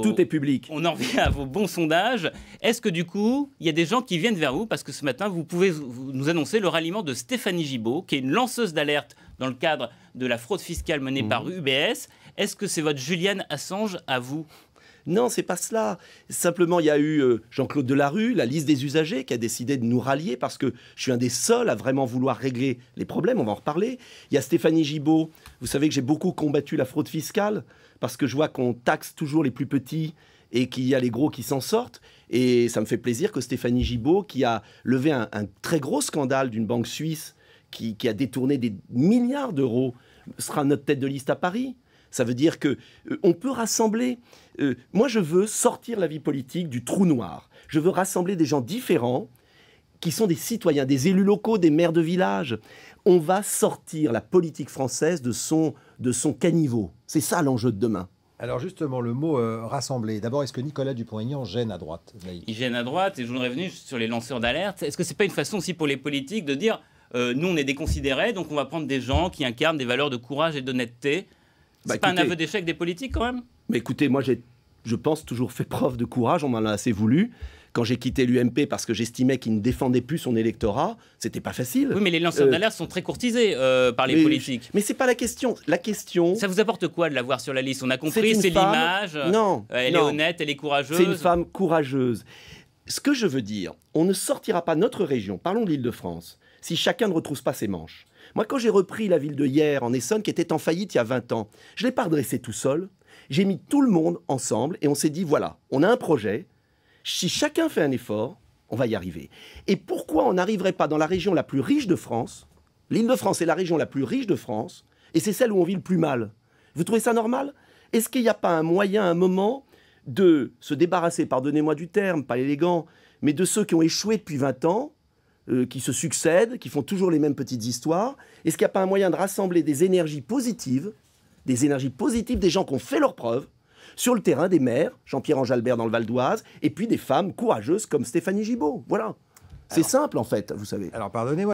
Tout est public. On en revient à vos bons sondages. Est-ce que du coup, il y a des gens qui viennent vers vous Parce que ce matin, vous pouvez nous annoncer le ralliement de Stéphanie Gibault, qui est une lanceuse d'alerte dans le cadre de la fraude fiscale menée mmh. par UBS. Est-ce que c'est votre Juliane Assange à vous non, c'est pas cela. Simplement, il y a eu euh, Jean-Claude Delarue, la liste des usagers, qui a décidé de nous rallier parce que je suis un des seuls à vraiment vouloir régler les problèmes. On va en reparler. Il y a Stéphanie Gibaud. Vous savez que j'ai beaucoup combattu la fraude fiscale parce que je vois qu'on taxe toujours les plus petits et qu'il y a les gros qui s'en sortent. Et ça me fait plaisir que Stéphanie Gibaud, qui a levé un, très gros scandale d'une banque suisse qui a détourné des milliards d'euros, sera notre tête de liste à Paris. Ça veut dire que euh, on peut rassembler. Euh, moi, je veux sortir la vie politique du trou noir. Je veux rassembler des gens différents qui sont des citoyens, des élus locaux, des maires de village. On va sortir la politique française de son, de son caniveau. C'est ça l'enjeu de demain. Alors justement, le mot euh, rassembler. D'abord, est-ce que Nicolas Dupont-Aignan gêne à droite Il gêne à droite, et je voudrais revenir sur les lanceurs d'alerte. Est-ce que c'est pas une façon aussi pour les politiques de dire nous, on est déconsidérés, donc on va prendre des gens qui incarnent des valeurs de courage et d'honnêteté bah, c'est pas un aveu d'échec des politiques quand même Mais écoutez, moi j'ai, je pense, toujours fait preuve de courage, on m'en a assez voulu. Quand j'ai quitté l'UMP parce que j'estimais qu'il ne défendait plus son électorat, c'était pas facile. Oui, mais les lanceurs euh, d'alerte sont très courtisés euh, par les politiques. Mais c'est pas la question. La question. Ça vous apporte quoi de la voir sur la liste On a compris, c'est l'image. Non. elle est honnête, elle est courageuse. C'est une femme courageuse. Ce que je veux dire, on ne sortira pas notre région, parlons de l'Île-de-France, si chacun ne retrousse pas ses manches. Moi, quand j'ai repris la ville de hier en Essonne, qui était en faillite il y a 20 ans, je ne l'ai pas redressée tout seul. J'ai mis tout le monde ensemble et on s'est dit voilà, on a un projet. Si chacun fait un effort, on va y arriver. Et pourquoi on n'arriverait pas dans la région la plus riche de France L'île de France est la région la plus riche de France et c'est celle où on vit le plus mal. Vous trouvez ça normal Est-ce qu'il n'y a pas un moyen, un moment, de se débarrasser, pardonnez-moi du terme, pas élégant, mais de ceux qui ont échoué depuis 20 ans euh, qui se succèdent, qui font toujours les mêmes petites histoires Est-ce qu'il n'y a pas un moyen de rassembler des énergies positives, des énergies positives des gens qui ont fait leurs preuves, sur le terrain des maires, Jean-Pierre ange dans le Val d'Oise, et puis des femmes courageuses comme Stéphanie Gibaud Voilà. C'est simple en fait, vous savez. Alors pardonnez-moi.